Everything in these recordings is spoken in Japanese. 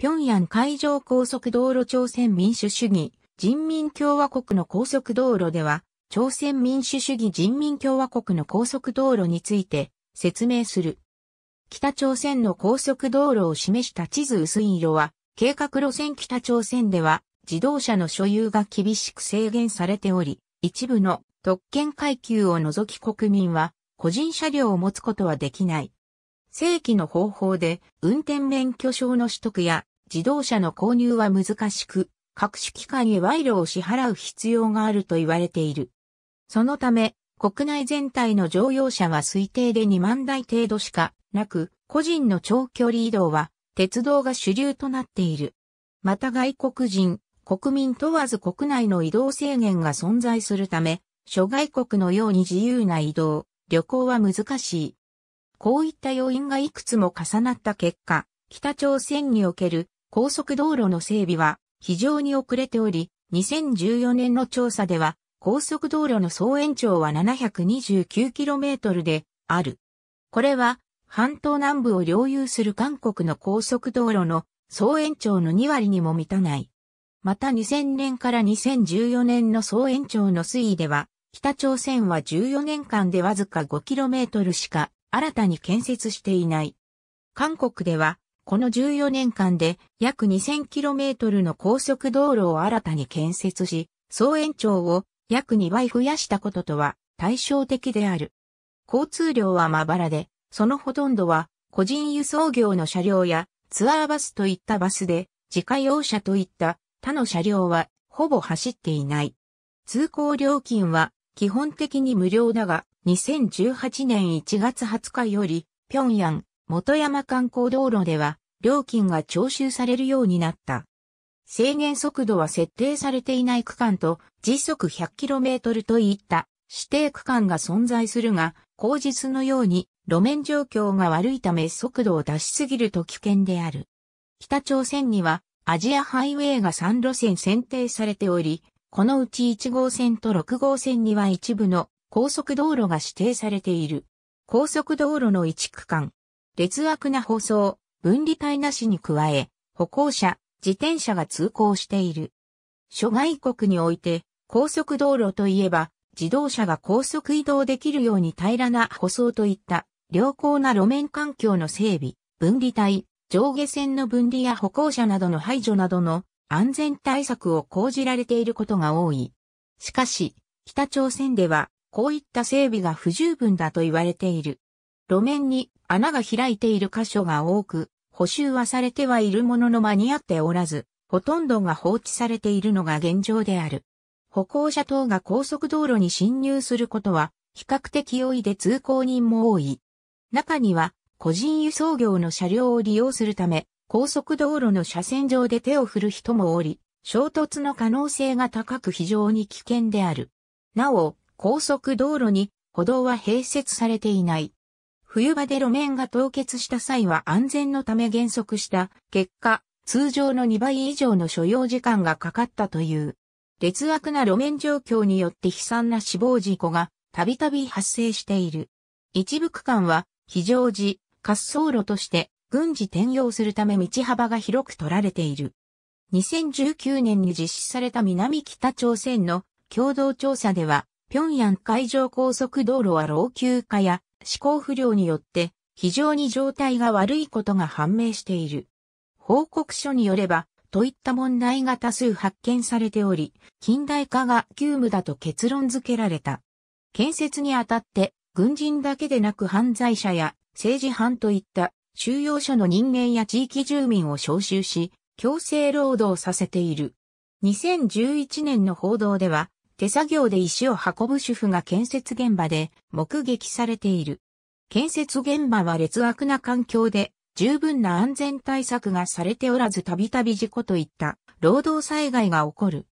平壌海上高速道路朝鮮民主主義人民共和国の高速道路では、朝鮮民主主義人民共和国の高速道路について説明する。北朝鮮の高速道路を示した地図薄い色は、計画路線北朝鮮では自動車の所有が厳しく制限されており、一部の特権階級を除き国民は個人車両を持つことはできない。正規の方法で運転免許証の取得や自動車の購入は難しく、各種機関へ賄賂を支払う必要があると言われている。そのため、国内全体の乗用車は推定で2万台程度しかなく、個人の長距離移動は鉄道が主流となっている。また外国人、国民問わず国内の移動制限が存在するため、諸外国のように自由な移動、旅行は難しい。こういった要因がいくつも重なった結果、北朝鮮における高速道路の整備は非常に遅れており、2014年の調査では、高速道路の総延長は 729km である。これは、半島南部を領有する韓国の高速道路の総延長の2割にも満たない。また2000年から2014年の総延長の推移では、北朝鮮は14年間でわずか 5km しか新たに建設していない。韓国ではこの14年間で約 2000km の高速道路を新たに建設し、総延長を約2倍増やしたこととは対照的である。交通量はまばらで、そのほとんどは個人輸送業の車両やツアーバスといったバスで、自家用車といった他の車両はほぼ走っていない。通行料金は基本的に無料だが、2018年1月20日より、平壌、元山観光道路では、料金が徴収されるようになった。制限速度は設定されていない区間と時速 100km といった指定区間が存在するが、後日のように路面状況が悪いため速度を出しすぎると危険である。北朝鮮にはアジアハイウェイが3路線選定されており、このうち1号線と6号線には一部の高速道路が指定されている。高速道路の1区間。劣悪な舗装、分離帯なしに加え、歩行者、自転車が通行している。諸外国において、高速道路といえば、自動車が高速移動できるように平らな舗装といった良好な路面環境の整備、分離帯、上下線の分離や歩行者などの排除などの安全対策を講じられていることが多い。しかし、北朝鮮ではこういった整備が不十分だと言われている。路面に穴が開いている箇所が多く、補修はされてはいるものの間に合っておらず、ほとんどが放置されているのが現状である。歩行者等が高速道路に侵入することは、比較的多いで通行人も多い。中には、個人輸送業の車両を利用するため、高速道路の車線上で手を振る人もおり、衝突の可能性が高く非常に危険である。なお、高速道路に歩道は併設されていない。冬場で路面が凍結した際は安全のため減速した結果、通常の2倍以上の所要時間がかかったという。劣悪な路面状況によって悲惨な死亡事故がたびたび発生している。一部区間は非常時、滑走路として軍事転用するため道幅が広く取られている。2019年に実施された南北朝鮮の共同調査では、平壌海上高速道路は老朽化や思考不良によって非常に状態が悪いことが判明している。報告書によれば、といった問題が多数発見されており、近代化が急務だと結論付けられた。建設にあたって、軍人だけでなく犯罪者や政治犯といった収容所の人間や地域住民を招集し、強制労働させている。2011年の報道では、手作業で石を運ぶ主婦が建設現場で目撃されている。建設現場は劣悪な環境で十分な安全対策がされておらずたびたび事故といった労働災害が起こる。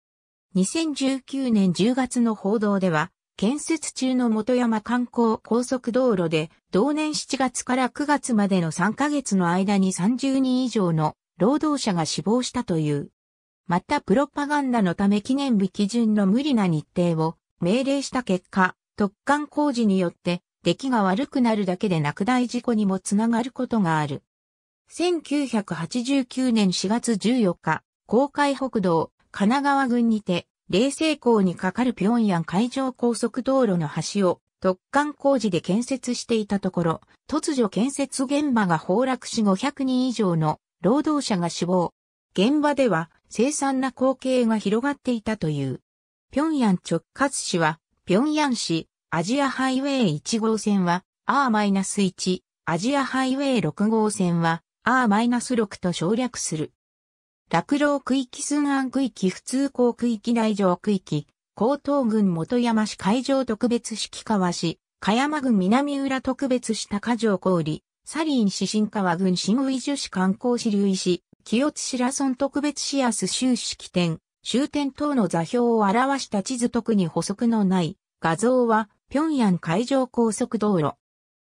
2019年10月の報道では、建設中の元山観光高速道路で、同年7月から9月までの3ヶ月の間に30人以上の労働者が死亡したという。またプロパガンダのため記念日基準の無理な日程を命令した結果、突貫工事によって出来が悪くなるだけで落第事故にもつながることがある。1989年4月14日、公海北道、神奈川郡にて、冷静港にかかる平壌海上高速道路の橋を突貫工事で建設していたところ、突如建設現場が崩落し500人以上の労働者が死亡。現場では凄惨な光景が広がっていたという。平壌直轄市は、平壌市、アジアハイウェイ1号線は、R-1、アジアハイウェイ6号線は、R-6 と省略する。落老区域寸安区域普通港区域大城区域、江東郡元山市海上特別市川市、香山郡南浦特別市高城郡、サリン市新川郡新宇井市観光市流石、市、清津白村特別市ス州式典、終点等の座標を表した地図特に補足のない画像は、平壌海上高速道路。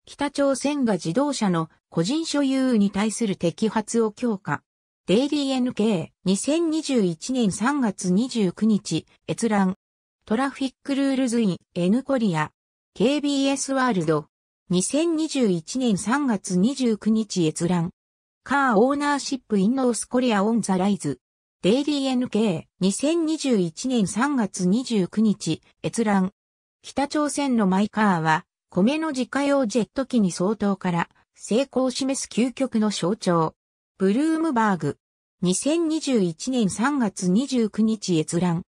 北朝鮮が自動車の個人所有に対する摘発を強化。デイリー NK、2021年3月29日、閲覧。トラフィックルールズイン N コリア。KBS ワールド。2021年3月29日閲覧。カーオーナーシップインノースコリアオンザライズ。デイリー NK、2021年3月29日、閲覧。北朝鮮のマイカーは、米の自家用ジェット機に相当から、成功を示す究極の象徴。ブルームバーグ。2021年3月29日閲覧。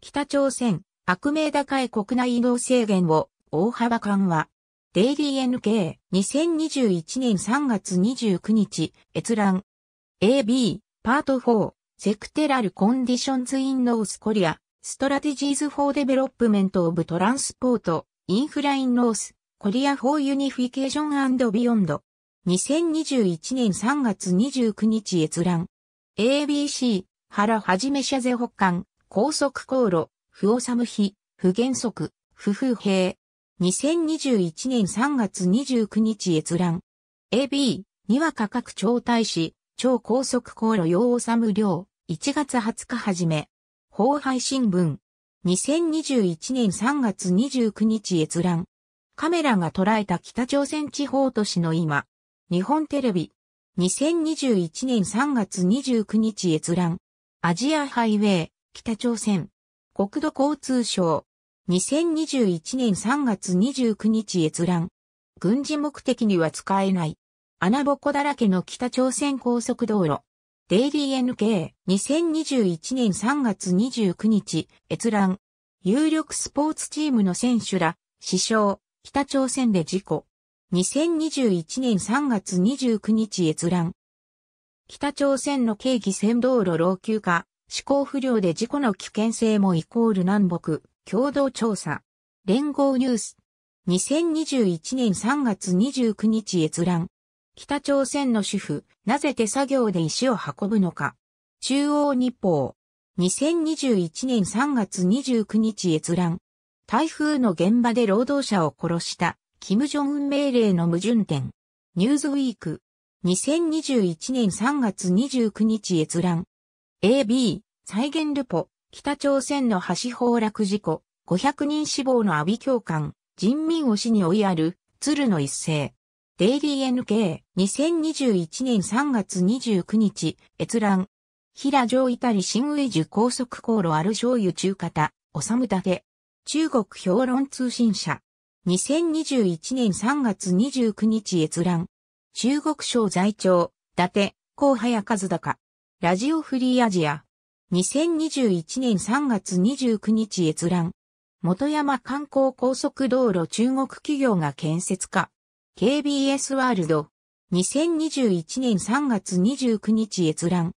北朝鮮、悪名高い国内移動制限を大幅緩和。デイリー NK2021 年3月29日閲覧 AB パート4セクテラルコンディションズインノースコリアストラテジーズフォーデベロップメントオブトランスポートインフラインノースコリアフォーユニフィケーションビヨンド2021年3月29日閲覧 ABC 原はじめ社税北間高速航路不治む日不原則不風平2021年3月29日閲覧。AB、には価格超大使、超高速航路用む量、1月20日はじめ。法配新聞。2021年3月29日閲覧。カメラが捉えた北朝鮮地方都市の今。日本テレビ。2021年3月29日閲覧。アジアハイウェイ、北朝鮮。国土交通省。2021年3月29日閲覧。軍事目的には使えない。穴ぼこだらけの北朝鮮高速道路。デイリー NK、2021年3月29日、閲覧。有力スポーツチームの選手ら、死傷、北朝鮮で事故。2021年3月29日閲覧。北朝鮮の景義線道路老朽化、思考不良で事故の危険性もイコール南北、共同調査。連合ニュース。2021年3月29日閲覧。北朝鮮の主婦、なぜ手作業で石を運ぶのか。中央日報。2021年3月29日閲覧。台風の現場で労働者を殺した、金正恩命令の矛盾点。ニューズウィーク。2021年3月29日閲覧。AB、再現ルポ。北朝鮮の橋崩落事故、500人死亡の阿鼻教官、人民を死に追いやる、鶴の一世。デイリー NK、2021年3月29日、閲覧。平城イタリ新ウイジュ高速航路ある醤油中型、おさむたて。中国評論通信社。2021年3月29日閲覧。中国省在庁、伊達、高早和高。ラジオフリーアジア。2021年3月29日閲覧。元山観光高速道路中国企業が建設化。KBS ワールド。2021年3月29日閲覧。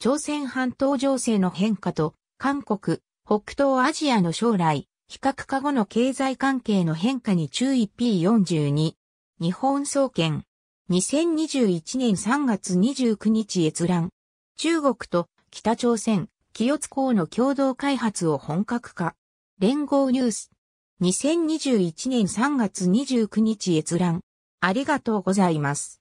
朝鮮半島情勢の変化と、韓国、北東アジアの将来、非核化後の経済関係の変化に注意 P42。日本総研。2021年3月29日閲覧。中国と北朝鮮、清津港の共同開発を本格化。連合ニュース。2021年3月29日閲覧。ありがとうございます。